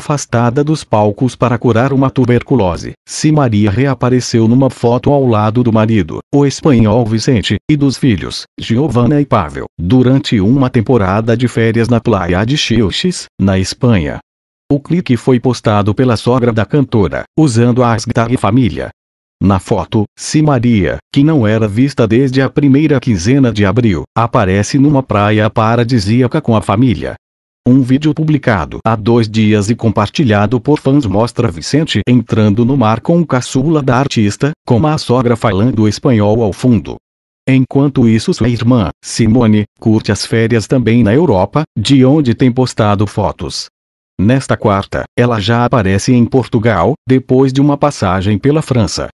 afastada dos palcos para curar uma tuberculose. Se Maria reapareceu numa foto ao lado do marido, o espanhol Vicente, e dos filhos, Giovanna e Pavel, durante uma temporada de férias na Playa de Xilxes, na Espanha. O clique foi postado pela sogra da cantora, usando a e família. Na foto, se Maria, que não era vista desde a primeira quinzena de abril, aparece numa praia paradisíaca com a família. Um vídeo publicado há dois dias e compartilhado por fãs mostra Vicente entrando no mar com o caçula da artista, com a sogra falando espanhol ao fundo. Enquanto isso, sua irmã, Simone, curte as férias também na Europa, de onde tem postado fotos. Nesta quarta, ela já aparece em Portugal, depois de uma passagem pela França.